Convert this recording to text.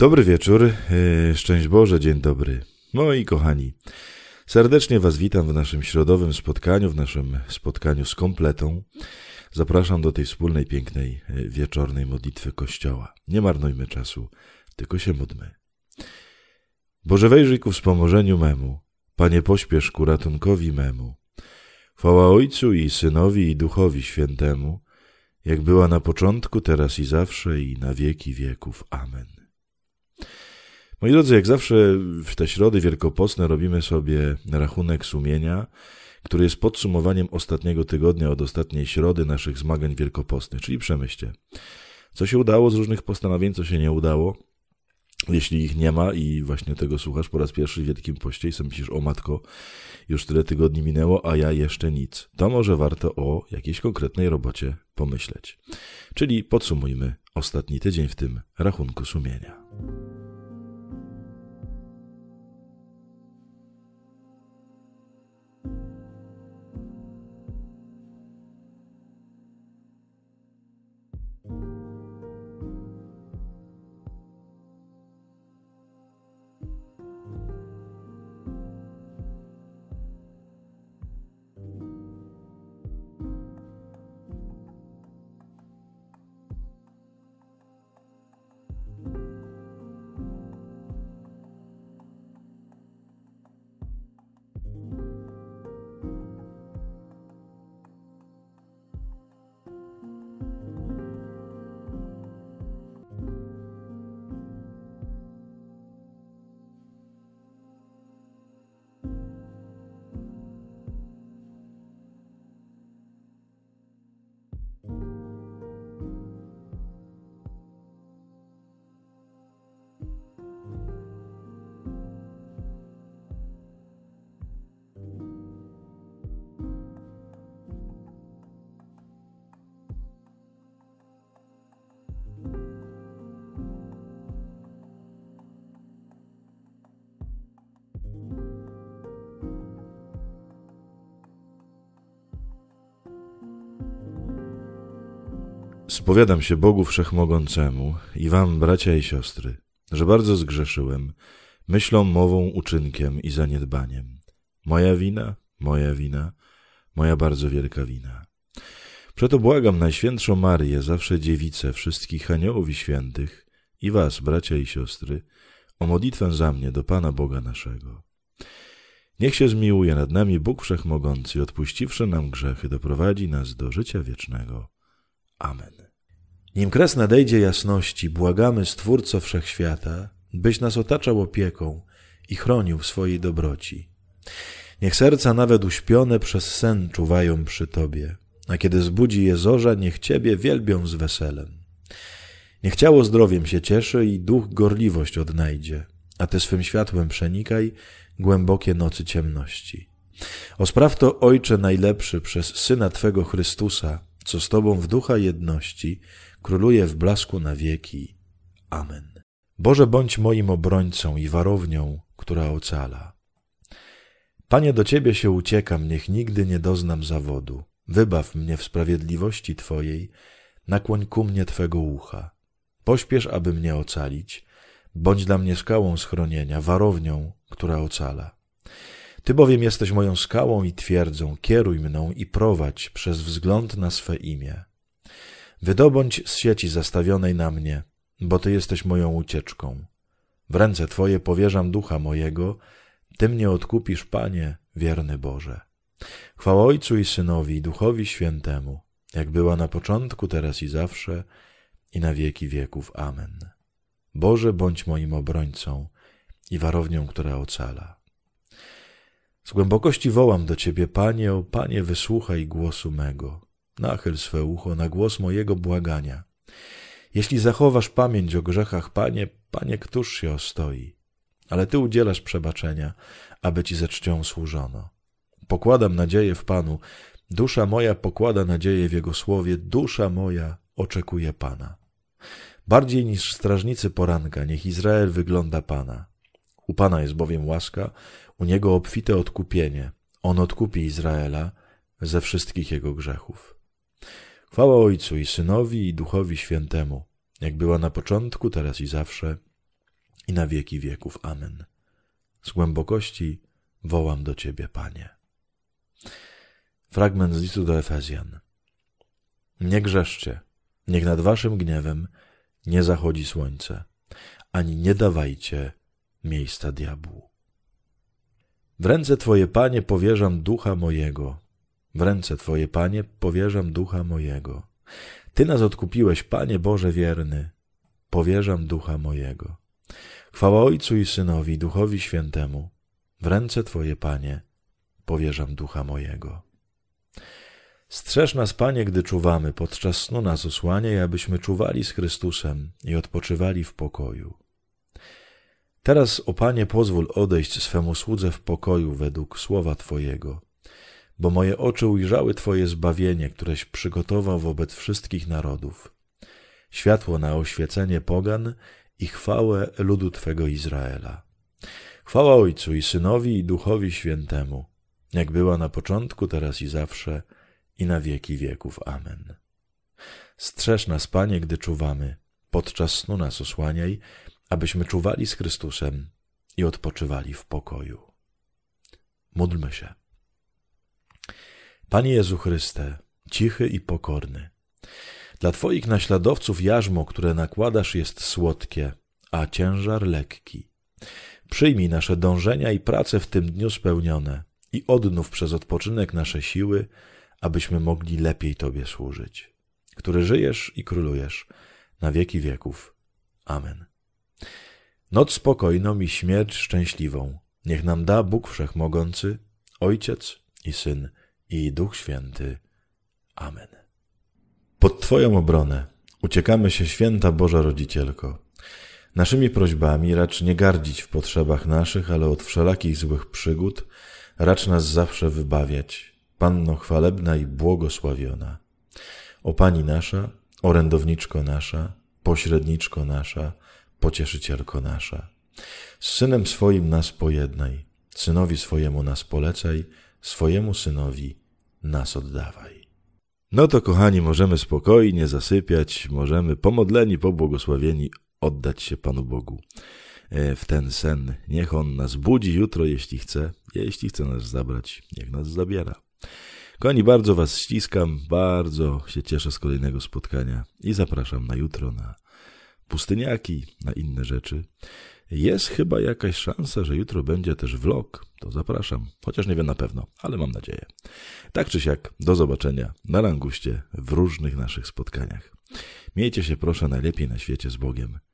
Dobry wieczór, e, szczęść Boże, dzień dobry. Moi kochani, serdecznie Was witam w naszym środowym spotkaniu, w naszym spotkaniu z kompletą. Zapraszam do tej wspólnej, pięknej, e, wieczornej modlitwy Kościoła. Nie marnujmy czasu, tylko się modmy. Boże wejrzyj ku wspomożeniu memu, Panie pośpiesz ku ratunkowi memu. Chwała Ojcu i Synowi i Duchowi Świętemu, jak była na początku, teraz i zawsze i na wieki wieków. Amen. Moi drodzy, jak zawsze w te środy wielkopostne robimy sobie rachunek sumienia, który jest podsumowaniem ostatniego tygodnia od ostatniej środy naszych zmagań wielkopostnych, czyli przemyślcie. Co się udało z różnych postanowień, co się nie udało, jeśli ich nie ma i właśnie tego słuchasz po raz pierwszy w Wielkim Poście i sobie myślisz, o matko, już tyle tygodni minęło, a ja jeszcze nic, to może warto o jakiejś konkretnej robocie pomyśleć. Czyli podsumujmy ostatni tydzień w tym rachunku sumienia. Spowiadam się Bogu Wszechmogącemu i wam, bracia i siostry, że bardzo zgrzeszyłem, myślą, mową, uczynkiem i zaniedbaniem. Moja wina, moja wina, moja bardzo wielka wina. Przeto błagam Najświętszą Marię, zawsze dziewicę wszystkich aniołów i świętych, i was, bracia i siostry, o modlitwę za mnie do Pana Boga naszego. Niech się zmiłuje nad nami Bóg Wszechmogący, odpuściwszy nam grzechy, doprowadzi nas do życia wiecznego. Amen. Nim kres nadejdzie jasności, błagamy Stwórco Wszechświata, byś nas otaczał opieką i chronił w swojej dobroci. Niech serca nawet uśpione przez sen czuwają przy Tobie, a kiedy zbudzi je zorza, niech Ciebie wielbią z weselem. Niech ciało zdrowiem się cieszy i duch gorliwość odnajdzie, a Ty swym światłem przenikaj głębokie nocy ciemności. Ospraw to, Ojcze najlepszy, przez Syna Twego Chrystusa, co z Tobą w ducha jedności króluje w blasku na wieki. Amen. Boże, bądź moim obrońcą i warownią, która ocala. Panie, do Ciebie się uciekam, niech nigdy nie doznam zawodu. Wybaw mnie w sprawiedliwości Twojej, nakłoń ku mnie Twego ucha. Pośpiesz, aby mnie ocalić, bądź dla mnie skałą schronienia, warownią, która ocala. Ty bowiem jesteś moją skałą i twierdzą, kieruj mną i prowadź przez wzgląd na swe imię. Wydobądź z sieci zastawionej na mnie, bo Ty jesteś moją ucieczką. W ręce Twoje powierzam ducha mojego, Ty mnie odkupisz, Panie, wierny Boże. Chwała Ojcu i Synowi i Duchowi Świętemu, jak była na początku, teraz i zawsze, i na wieki wieków. Amen. Boże, bądź moim obrońcą i warownią, która ocala. Z głębokości wołam do Ciebie, Panie, o Panie, wysłuchaj głosu mego. Nachyl swe ucho na głos mojego błagania. Jeśli zachowasz pamięć o grzechach, Panie, Panie, któż się ostoi? Ale Ty udzielasz przebaczenia, aby Ci ze czcią służono. Pokładam nadzieję w Panu, dusza moja pokłada nadzieję w Jego słowie, dusza moja oczekuje Pana. Bardziej niż strażnicy poranka, niech Izrael wygląda Pana. U Pana jest bowiem łaska, u Niego obfite odkupienie. On odkupi Izraela ze wszystkich jego grzechów. Chwała Ojcu i Synowi i Duchowi Świętemu, jak była na początku, teraz i zawsze, i na wieki wieków. Amen. Z głębokości wołam do Ciebie, Panie. Fragment z listu do Efezjan. Nie grzeszcie, niech nad waszym gniewem nie zachodzi słońce, ani nie dawajcie miejsca diabłu. W ręce Twoje, Panie, powierzam ducha mojego. W ręce Twoje, Panie, powierzam ducha mojego. Ty nas odkupiłeś, Panie Boże wierny. Powierzam ducha mojego. Chwała Ojcu i Synowi, Duchowi Świętemu. W ręce Twoje, Panie, powierzam ducha mojego. Strzeż nas, Panie, gdy czuwamy, podczas snu nas osłaniaj, abyśmy czuwali z Chrystusem i odpoczywali w pokoju. Teraz, o Panie, pozwól odejść swemu słudze w pokoju według słowa Twojego, bo moje oczy ujrzały Twoje zbawienie, któreś przygotował wobec wszystkich narodów, światło na oświecenie pogan i chwałę ludu Twego Izraela. Chwała Ojcu i Synowi i Duchowi Świętemu, jak była na początku, teraz i zawsze, i na wieki wieków. Amen. Strzeż nas, Panie, gdy czuwamy, podczas snu nas osłaniaj, abyśmy czuwali z Chrystusem i odpoczywali w pokoju. Módlmy się. Panie Jezu Chryste, cichy i pokorny, dla Twoich naśladowców jarzmo, które nakładasz, jest słodkie, a ciężar lekki. Przyjmij nasze dążenia i prace w tym dniu spełnione i odnów przez odpoczynek nasze siły, abyśmy mogli lepiej Tobie służyć, który żyjesz i królujesz na wieki wieków. Amen. Noc spokojną i śmierć szczęśliwą. Niech nam da Bóg Wszechmogący, Ojciec i Syn i Duch Święty. Amen. Pod Twoją obronę uciekamy się, święta Boża Rodzicielko. Naszymi prośbami racz nie gardzić w potrzebach naszych, ale od wszelakich złych przygód racz nas zawsze wybawiać. Panno chwalebna i błogosławiona. O Pani nasza, orędowniczko nasza, pośredniczko nasza, pocieszycielko nasza. Z synem swoim nas pojednaj, synowi swojemu nas polecaj, swojemu synowi nas oddawaj. No to, kochani, możemy spokojnie zasypiać, możemy pomodleni, pobłogosławieni oddać się Panu Bogu e, w ten sen. Niech On nas budzi jutro, jeśli chce. Jeśli chce nas zabrać, niech nas zabiera. Kochani, bardzo Was ściskam, bardzo się cieszę z kolejnego spotkania i zapraszam na jutro na pustyniaki, na inne rzeczy. Jest chyba jakaś szansa, że jutro będzie też vlog. To zapraszam, chociaż nie wiem na pewno, ale mam nadzieję. Tak czy siak, do zobaczenia na Languście w różnych naszych spotkaniach. Miejcie się proszę najlepiej na świecie z Bogiem.